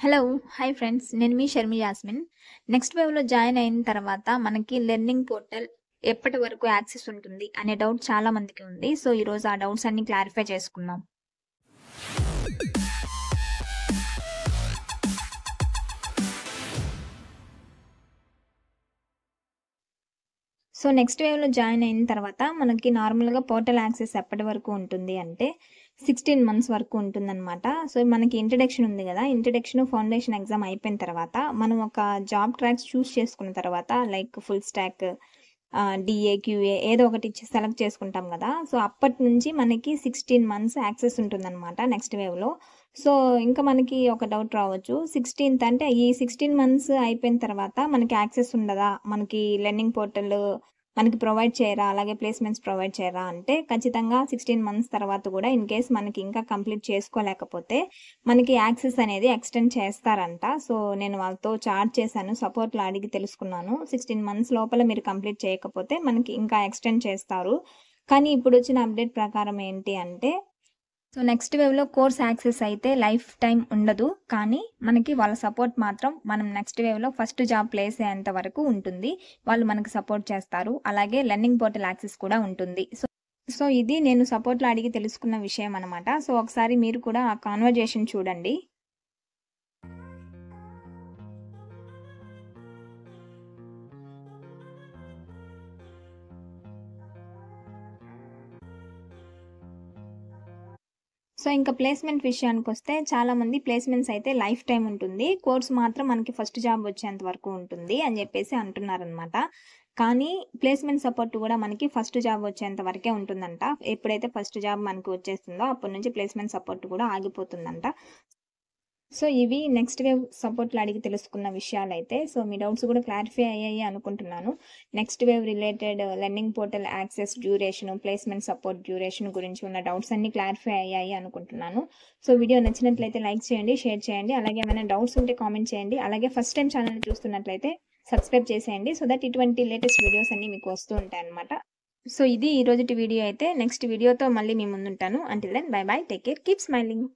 hello hi friends నేను మీ Sharmi Yasmin next వేవ్లో జాయిన్ అయిన తర్వాత మనకి లెర్నింగ్ పోర్టల్ ఎప్పటి వరకు యాక్సెస్ ఉంటుంది అనే డౌట్ చాలా మందికి ఉంది సో ఈరోజు ఆ డౌట్స్ అన్ని క్లారిఫై చేసుకుందాం సో నెక్స్ట్ వేవ్లో జాయిన్ అయిన తర్వాత మనకి నార్మల్గా పోర్టల్ యాక్సెస్ ఎప్పటి వరకు ఉంటుంది అంటే సిక్స్టీన్ మంత్స్ వరకు ఉంటుందన్నమాట సో మనకి ఇంట్రడక్షన్ ఉంది కదా ఇంట్రడక్షన్ ఫౌండేషన్ ఎగ్జామ్ అయిపోయిన తర్వాత మనం ఒక జాబ్ ట్రాక్స్ చూస్ చేసుకున్న తర్వాత like full stack DA QA ఏదో ఒకటి సెలెక్ట్ చేసుకుంటాం కదా సో అప్పటి నుంచి మనకి సిక్స్టీన్ మంత్స్ యాక్సెస్ ఉంటుందన్నమాట నెక్స్ట్ వేవ్లో సో ఇంకా మనకి ఒక డౌట్ రావచ్చు సిక్స్టీన్త్ అంటే ఈ సిక్స్టీన్ మంత్స్ అయిపోయిన తర్వాత మనకి యాక్సెస్ ఉండదా మనకి లెర్నింగ్ పోర్టల్ మనకి ప్రొవైడ్ చేయరా అలాగే ప్లేస్మెంట్స్ ప్రొవైడ్ చేయరా అంటే ఖచ్చితంగా సిక్స్టీన్ మంత్స్ తర్వాత కూడా ఇన్ కేస్ మనకి ఇంకా కంప్లీట్ చేసుకోలేకపోతే మనకి యాక్సెస్ అనేది ఎక్స్టెండ్ చేస్తారంట సో నేను వాళ్ళతో చార్జ్ చేశాను సపోర్ట్లో అడిగి తెలుసుకున్నాను సిక్స్టీన్ మంత్స్ లోపల మీరు కంప్లీట్ చేయకపోతే మనకి ఇంకా ఎక్స్టెండ్ చేస్తారు కానీ ఇప్పుడు వచ్చిన అప్డేట్ ప్రకారం ఏంటి అంటే సో నెక్స్ట్ వేవ్లో కోర్స్ యాక్సెస్ అయితే లైఫ్ టైం ఉండదు కానీ మనకి వాళ్ళ సపోర్ట్ మాత్రం మనం నెక్స్ట్ వేవ్లో ఫస్ట్ జాబ్ ప్లేస్ అయ్యేంత వరకు ఉంటుంది వాళ్ళు మనకు సపోర్ట్ చేస్తారు అలాగే లెర్నింగ్ పోర్టల్ యాక్సెస్ కూడా ఉంటుంది సో సో ఇది నేను సపోర్ట్లో అడిగి తెలుసుకున్న విషయం అనమాట సో ఒకసారి మీరు కూడా ఆ కాన్వర్జేషన్ చూడండి సో ఇంకా ప్లేస్మెంట్ విషయానికి వస్తే చాలామంది ప్లేస్మెంట్స్ అయితే లైఫ్ టైం ఉంటుంది కోర్స్ మాత్రం మనకి ఫస్ట్ జాబ్ వచ్చేంత వరకు ఉంటుంది అని చెప్పేసి అంటున్నారనమాట కానీ ప్లేస్మెంట్ సపోర్ట్ కూడా మనకి ఫస్ట్ జాబ్ వచ్చేంత వరకే ఉంటుందంట ఎప్పుడైతే ఫస్ట్ జాబ్ మనకి వచ్చేస్తుందో అప్పటి నుంచి ప్లేస్మెంట్ సపోర్ట్ కూడా ఆగిపోతుందంట సో ఇవి నెక్స్ట్ వేవ్ సపోర్ట్లు అడిగి తెలుసుకున్న విషయాలైతే సో మీ డౌట్స్ కూడా క్లారిఫై అయ్యాయి అనుకుంటున్నాను next wave related learning portal access duration placement support duration గురించి ఉన్న డౌట్స్ అన్ని క్లారిఫై అయ్యాయి అనుకుంటున్నాను సో వీడియో నచ్చినట్లయితే లైక్ చేయండి షేర్ చేయండి అలాగే ఏమైనా డౌట్స్ ఉంటే కామెంట్ చేయండి అలాగే ఫస్ట్ టైం ఛానల్ చూస్తున్నట్లయితే సబ్స్క్రైబ్ చేసేయండి సో దట్ ఇటువంటి లేటెస్ట్ వీడియోస్ అన్ని మీకు వస్తూ ఉంటాయి అనమాట సో ఇది ఈ రోజు వీడియో అయితే నెక్స్ట్ వీడియోతో మళ్ళీ మీ ముందుంటాను until then bye bye take care keep smiling